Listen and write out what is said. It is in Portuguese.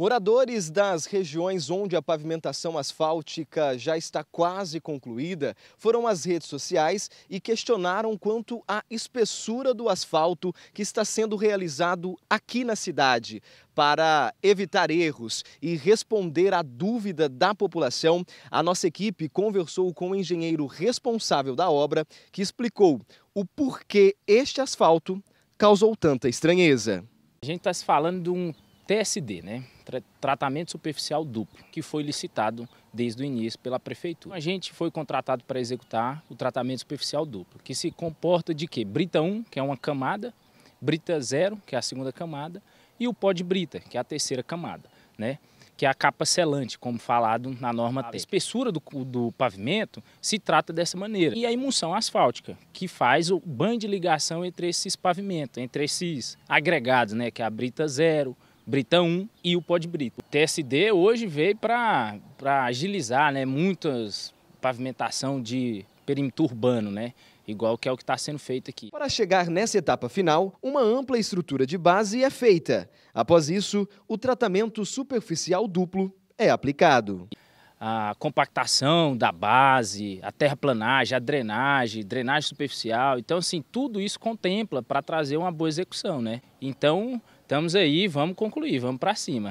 Moradores das regiões onde a pavimentação asfáltica já está quase concluída foram às redes sociais e questionaram quanto à espessura do asfalto que está sendo realizado aqui na cidade. Para evitar erros e responder à dúvida da população, a nossa equipe conversou com o engenheiro responsável da obra, que explicou o porquê este asfalto causou tanta estranheza. A gente está se falando de um TSD, né? tra tratamento superficial duplo, que foi licitado desde o início pela prefeitura. A gente foi contratado para executar o tratamento superficial duplo, que se comporta de quê? Brita 1, que é uma camada, brita 0, que é a segunda camada, e o pó de brita, que é a terceira camada, né? que é a capa selante, como falado na norma. A espessura do, do pavimento se trata dessa maneira. E a imunção asfáltica, que faz o banho de ligação entre esses pavimentos, entre esses agregados, né, que é a brita zero, Brita 1 e o Pod Brita. O TSD hoje veio para agilizar né, muitas pavimentação de perímetro urbano, né? Igual que é o que está sendo feito aqui. Para chegar nessa etapa final, uma ampla estrutura de base é feita. Após isso, o tratamento superficial duplo é aplicado a compactação da base, a terraplanagem, a drenagem, drenagem superficial. Então, assim, tudo isso contempla para trazer uma boa execução, né? Então, estamos aí, vamos concluir, vamos para cima.